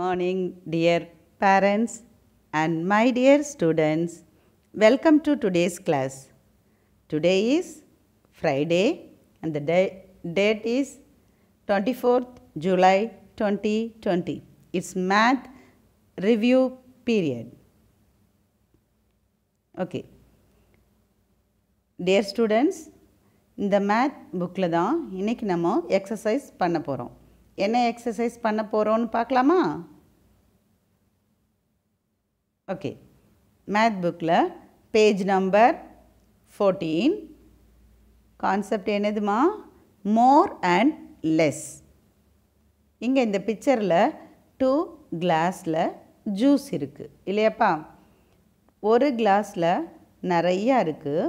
morning, dear parents and my dear students. Welcome to today's class. Today is Friday and the date is 24th July 2020. It's math review period. Okay. Dear students, the math புக்கில் தான் இன்றைக்கி exercise exercise பண்ண என்ன exercise பண்ண போகிறோன்னு பார்க்கலாமா okay math புக்கில் page number fourteen concept என்னதுமா மோர் அண்ட் லெஸ் இங்கே இந்த பிக்சரில் டூ கிளாஸில் ஜூஸ் இருக்குது இல்லையாப்பா ஒரு கிளாஸில் நிறையா இருக்குது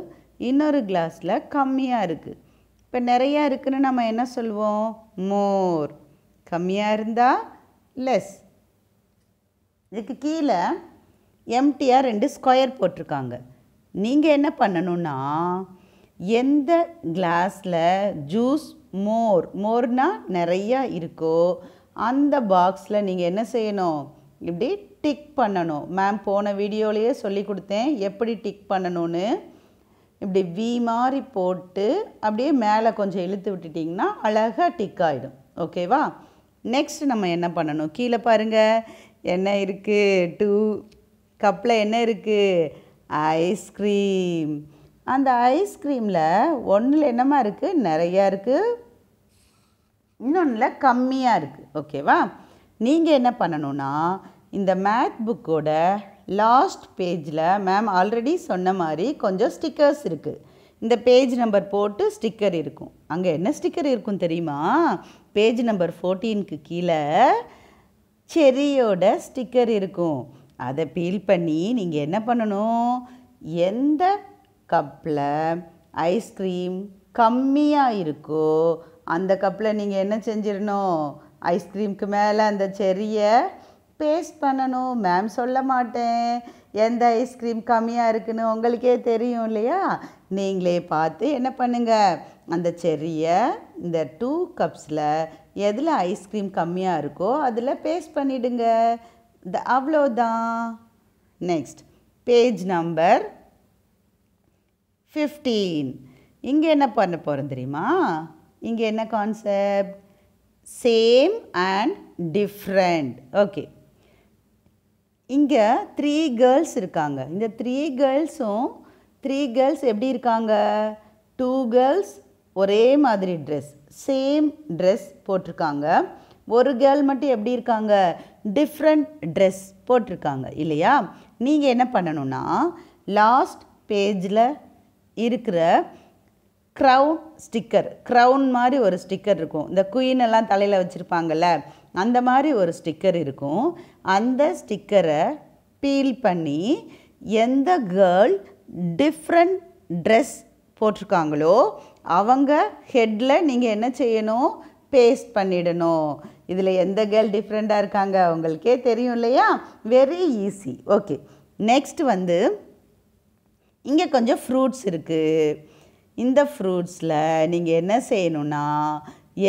இன்னொரு கிளாஸில் கம்மியாக இருக்குது இப்போ நிறையா இருக்குதுன்னு நம்ம என்ன சொல்லுவோம் மோர் கம்மியாக இருந்தால் லெஸ் இதுக்கு கீழே எம்டிஆர் ரெண்டு ஸ்கொயர் போட்டிருக்காங்க நீங்கள் என்ன பண்ணணுன்னா எந்த கிளாஸில் ஜூஸ் மோர் மோர்னால் நிறையா இருக்கோ அந்த பாக்ஸில் நீங்கள் என்ன செய்யணும் இப்படி டிக் பண்ணணும் மேம் போன வீடியோலையே சொல்லி கொடுத்தேன் எப்படி டிக் பண்ணணும்னு இப்படி வி மாதிரி போட்டு அப்படியே மேலே கொஞ்சம் இழுத்து விட்டுட்டிங்கன்னா அழகாக டிக் ஆகிடும் ஓகேவா நெக்ஸ்ட் நம்ம என்ன பண்ணணும் கீழே பாருங்கள் என்ன இருக்குது டூ கப்பில் என்ன இருக்குது ஐஸ்கிரீம் அந்த ஐஸ்கிரீமில் ஒன்றில் என்னமா இருக்குது நிறையா இருக்குது இன்னொன்றில் கம்மியாக இருக்குது ஓகேவா நீங்கள் என்ன பண்ணணும்னா இந்த மேத் புக்கோட லாஸ்ட் பேஜில் மேம் ஆல்ரெடி சொன்ன மாதிரி கொஞ்சம் ஸ்டிக்கர்ஸ் இருக்குது இந்த பேஜ் நம்பர் போட்டு ஸ்டிக்கர் இருக்கும் அங்கே என்ன ஸ்டிக்கர் இருக்கும் தெரியுமா பேஜ் நம்பர் ஃபோர்டீனுக்கு கீழே செரியோட ஸ்டிக்கர் இருக்கும் அதை பீல் பண்ணி நீங்கள் என்ன பண்ணணும் எந்த கப்பில் ஐஸ்கிரீம் கம்மியாக இருக்கோ அந்த கப்பில் நீங்கள் என்ன செஞ்சிடணும் ஐஸ்கிரீம்க்கு மேலே அந்த செரியை பேஸ்ட் பண்ணணும் மேம் சொல்ல மாட்டேன் எந்த ஐஸ்கிரீம் கம்மியாக இருக்குன்னு உங்களுக்கே தெரியும் இல்லையா நீங்களே பார்த்து என்ன பண்ணுங்கள் அந்த செரியை இந்த டூ கப்ஸில் எதில் ஐஸ்கிரீம் கம்மியாக இருக்கோ அதில் பேஸ்ட் பண்ணிவிடுங்க த அவ்வளோதான் நெக்ஸ்ட் பேஜ் நம்பர் ஃபிஃப்டீன் இங்கே என்ன பண்ண போகிறோம் தெரியுமா இங்கே என்ன concept same and different okay இங்கே த்ரீ கேர்ள்ஸ் இருக்காங்க இந்த த்ரீ கேர்ள்ஸும் த்ரீ கேர்ள்ஸ் எப்படி இருக்காங்க டூ கேர்ள்ஸ் ஒரே மாதிரி ட்ரெஸ் சேம் ட்ரெஸ் போட்டிருக்காங்க ஒரு கேர்ள் மட்டும் எப்படி இருக்காங்க டிஃப்ரெண்ட் ட்ரெஸ் போட்டிருக்காங்க இல்லையா நீங்கள் என்ன பண்ணணும்னா லாஸ்ட் பேஜில் இருக்கிற க்ரௌன் ஸ்டிக்கர் க்ரௌன் மாதிரி ஒரு ஸ்டிக்கர் இருக்கும் இந்த குயின் எல்லாம் தலையில் வச்சுருப்பாங்கல்ல அந்த மாதிரி ஒரு ஸ்டிக்கர் இருக்கும் அந்த ஸ்டிக்கரை பீல் பண்ணி எந்த கேர்ள் டிஃப்ரெண்ட் ட்ரெஸ் போட்டிருக்காங்களோ அவங்க ஹெட்டில் நீங்கள் என்ன செய்யணும் பேஸ்ட் பண்ணிடணும் இதில் எந்த கேர்ள் டிஃப்ரெண்ட்டாக இருக்காங்க அவங்களுக்கே தெரியும் இல்லையா வெரி ஈஸி ஓகே நெக்ஸ்ட் வந்து இங்கே கொஞ்சம் ஃப்ரூட்ஸ் இருக்குது இந்த ஃப்ரூட்ஸில் நீங்கள் என்ன செய்யணுன்னா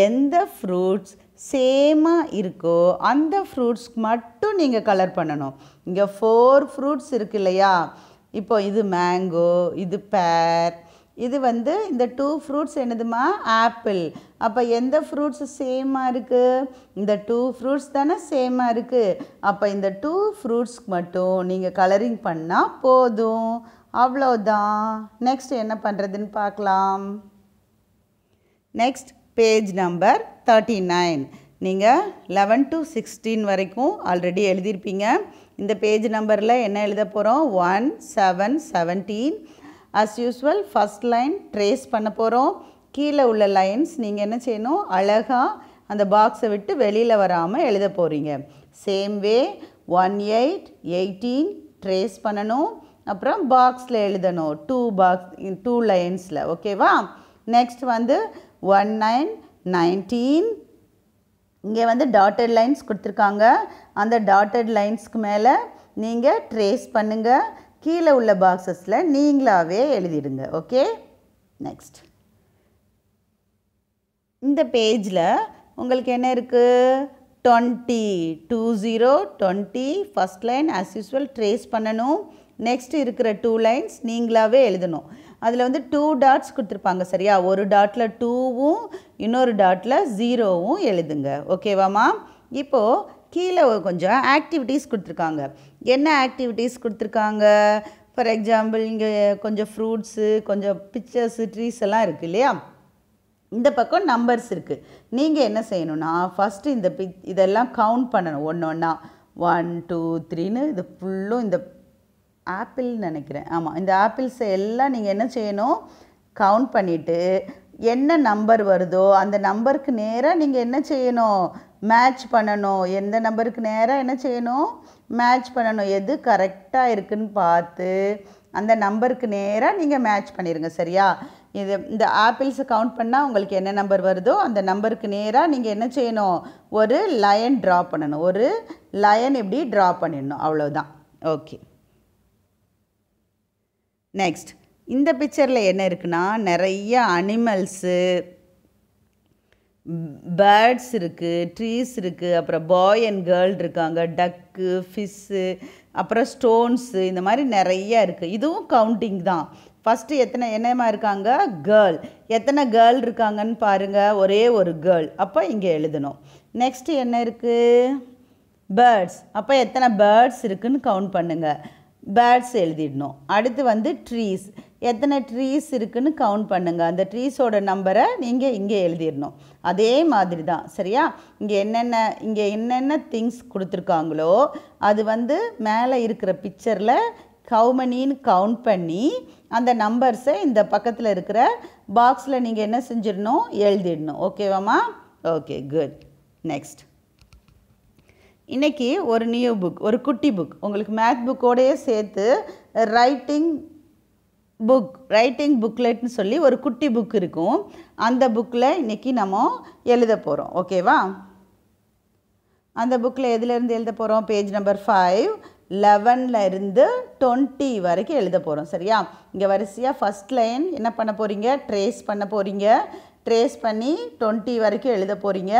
எந்த ஃப்ரூட்ஸ் சேமாக இருக்கோ அந்த ஃப்ரூட்ஸ்க்கு மட்டும் நீங்கள் கலர் பண்ணணும் இங்கே ஃபோர் ஃப்ரூட்ஸ் இருக்கு இல்லையா இப்போ இது மேங்கோ இது பேர் இது வந்து இந்த டூ ஃப்ரூட்ஸ் என்னதுமா ஆப்பிள் அப்போ எந்த ஃப்ரூட்ஸ் சேமாக இருக்குது இந்த டூ ஃப்ரூட்ஸ் தானே சேமாக இருக்குது அப்போ இந்த டூ ஃப்ரூட்ஸ்க்கு மட்டும் நீங்கள் கலரிங் பண்ணால் போதும் அவ்வளோதான் நெக்ஸ்ட் என்ன பண்ணுறதுன்னு பார்க்கலாம் next page number thirty nine நீங்கள் லெவன் டு சிக்ஸ்டீன் வரைக்கும் ஆல்ரெடி எழுதியிருப்பீங்க இந்த பேஜ் நம்பரில் என்ன எழுத போகிறோம் one seven seventeen as usual first line trace பண்ண போகிறோம் கீழே உள்ள லைன்ஸ் நீங்கள் என்ன செய்யணும் அழகாக அந்த பாக்ஸை விட்டு வெளியில் வராமல் எழுத போகிறீங்க same way one eight eighteen trace பண்ணணும் அப்புறம் பாக்ஸில் எழுதணும் டூ பாக்ஸ் டூ லைன்ஸில் ஓகேவா நெக்ஸ்ட் வந்து ஒன் நைன் நைன்டீன் இங்கே வந்து டாட்டட் லைன்ஸ் கொடுத்துருக்காங்க அந்த டாட்டட் லைன்ஸ்க்கு மேலே நீங்கள் ட்ரேஸ் பண்ணுங்கள் கீழே உள்ள பாக்ஸஸில் நீங்களாகவே எழுதிடுங்க ஓகே நெக்ஸ்ட் இந்த பேஜில் உங்களுக்கு என்ன இருக்குது twenty two zero twenty first line as usual trace பண்ணணும் நெக்ஸ்ட் இருக்கிற டூ லைன்ஸ் நீங்களாகவே எழுதணும் அதில் வந்து டூ டாட்ஸ் கொடுத்துருப்பாங்க சரியா ஒரு டாட்டில் டூவும் இன்னொரு டாட்டில் ஜீரோவும் எழுதுங்க ஓகேவாம்மா இப்போது கீழே கொஞ்சம் ஆக்டிவிட்டீஸ் கொடுத்துருக்காங்க என்ன ஆக்டிவிட்டீஸ் கொடுத்துருக்காங்க ஃபார் எக்ஸாம்பிள் இங்கே கொஞ்சம் ஃப்ரூட்ஸு கொஞ்சம் பிக்சர்ஸு ட்ரீஸ் எல்லாம் இருக்குது இல்லையா இந்த பக்கம் நம்பர்ஸ் இருக்குது நீங்கள் என்ன செய்யணும்னா ஃபஸ்ட்டு இந்த பிக் இதெல்லாம் கவுண்ட் பண்ணணும் ஒன்று ஒன்றா ஒன் டூ த்ரீன்னு இது ஃபுல்லும் இந்த ஆப்பிள் நினைக்கிறேன் ஆமாம் இந்த ஆப்பிள்ஸை எல்லாம் நீங்கள் என்ன செய்யணும் கவுண்ட் பண்ணிவிட்டு என்ன நம்பர் வருதோ அந்த நம்பருக்கு நேராக நீங்கள் என்ன செய்யணும் மேட்ச் பண்ணணும் எந்த நம்பருக்கு நேராக என்ன செய்யணும் மேட்ச் பண்ணணும் எது கரெக்டாக இருக்குன்னு பார்த்து அந்த நம்பருக்கு நேராக நீங்கள் மேட்ச் பண்ணிடுங்க சரியா இது இந்த ஆப்பிள்ஸை கவுண்ட் பண்ணால் உங்களுக்கு என்ன நம்பர் வருதோ அந்த நம்பருக்கு நேராக நீங்கள் என்ன செய்யணும் ஒரு லயன் ட்ரா பண்ணணும் ஒரு லயன் எப்படி ட்ரா பண்ணிடணும் அவ்வளோதான் ஓகே நெக்ஸ்ட் இந்த பிக்சரில் என்ன இருக்குன்னா நிறைய அனிமல்ஸு பேர்ட்ஸ் இருக்குது ட்ரீஸ் இருக்குது அப்புறம் பாய் அண்ட் கேர்ள் இருக்காங்க டக்கு ஃபிஷ்ஷு அப்புறம் ஸ்டோன்ஸு இந்த மாதிரி நிறைய இருக்குது இதுவும் கவுண்டிங் தான் ஃபஸ்ட்டு எத்தனை என்னமா இருக்காங்க கேர்ள் எத்தனை கேர்ள் இருக்காங்கன்னு பாருங்கள் ஒரே ஒரு கேர்ள் அப்போ இங்கே எழுதணும் நெக்ஸ்ட்டு என்ன இருக்குது பேர்ட்ஸ் அப்போ எத்தனை பேர்ட்ஸ் இருக்குதுன்னு கவுண்ட் பண்ணுங்கள் பேர்ட்ஸ் எழுதிடணும் அடுத்து வந்து ட்ரீஸ் எத்தனை ட்ரீஸ் இருக்குதுன்னு கவுண்ட் பண்ணுங்கள் அந்த ட்ரீஸோட நம்பரை நீங்கள் இங்கே எழுதிடணும் அதே மாதிரி தான் சரியா இங்கே என்னென்ன இங்கே என்னென்ன திங்ஸ் கொடுத்துருக்காங்களோ அது வந்து மேலே இருக்கிற பிக்சரில் கவுமணின்னு கவுண்ட் பண்ணி அந்த நம்பர்ஸை இந்த பக்கத்தில் இருக்கிற பாக்ஸில் நீங்கள் என்ன செஞ்சிடணும் எழுதிடணும் ஓகேவாம்மா ஓகே குட் நெக்ஸ்ட் இன்றைக்கி ஒரு நியூ புக் ஒரு குட்டி புக் உங்களுக்கு மேத் புக்கோடையே சேர்த்து ரைட்டிங் புக் ரைட்டிங் புக்லெட்னு சொல்லி ஒரு குட்டி புக் இருக்கும் அந்த புக்கில் இன்றைக்கி நம்ம எழுத போகிறோம் ஓகேவா அந்த புக்கில் எதுலேருந்து எழுத போகிறோம் பேஜ் நம்பர் ஃபைவ் லெவனில் இருந்து டுவெண்ட்டி வரைக்கும் எழுத போகிறோம் சரியா இங்கே வரிசையாக ஃபஸ்ட் லைன் என்ன பண்ண போகிறீங்க ட்ரேஸ் பண்ண போகிறீங்க ட்ரேஸ் பண்ணி டுவெண்ட்டி வரைக்கும் எழுத போகிறீங்க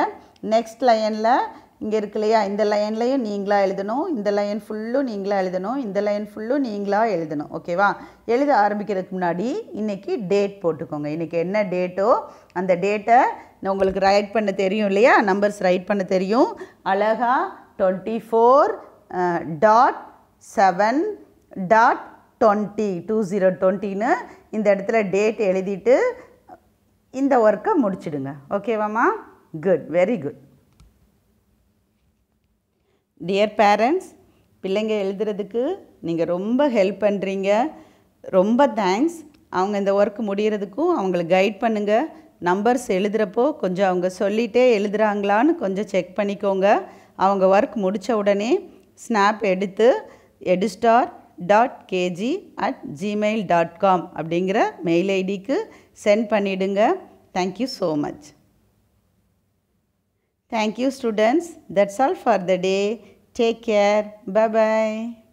நெக்ஸ்ட் லைனில் இங்கே இருக்கு இல்லையா இந்த லைன்லையும் நீங்களாக எழுதணும் இந்த லைன் ஃபுல்லும் நீங்களாக எழுதணும் இந்த லைன் ஃபுல்லும் நீங்களாக எழுதணும் ஓகேவா எழுத ஆரம்பிக்கிறதுக்கு முன்னாடி இன்றைக்கி டேட் போட்டுக்கோங்க இன்றைக்கி என்ன டேட்டோ அந்த டேட்டை உங்களுக்கு ரைட் பண்ண தெரியும் இல்லையா நம்பர்ஸ் ரைட் பண்ண தெரியும் அழகாக twenty four dot seven dot twenty two zero டுவெண்ட்டின்னு இந்த இடத்துல டேட் எழுதிட்டு இந்த ஒர்க்கை முடிச்சிடுங்க ஓகேவாம்மா good very good dear parents பிள்ளைங்க எழுதுறதுக்கு நீங்கள் ரொம்ப ஹெல்ப் பண்ணுறீங்க ரொம்ப தேங்க்ஸ் அவங்க இந்த ஒர்க் முடிகிறதுக்கும் அவங்களுக்கு கைட் பண்ணுங்கள் நம்பர்ஸ் எழுதுகிறப்போ கொஞ்சம் அவங்க சொல்லிகிட்டே எழுதுகிறாங்களான்னு கொஞ்சம் செக் பண்ணிக்கோங்க அவங்க ஒர்க் முடித்த உடனே ஸ்னாப் எடுத்து Edustar dot KG at Gmail dot com அப்படிங்கிற மெயில் ஐடிக்கு சென்ட் பண்ணிவிடுங்க thank you so much Thank you students. That's all for the day. Take care. Bye-bye.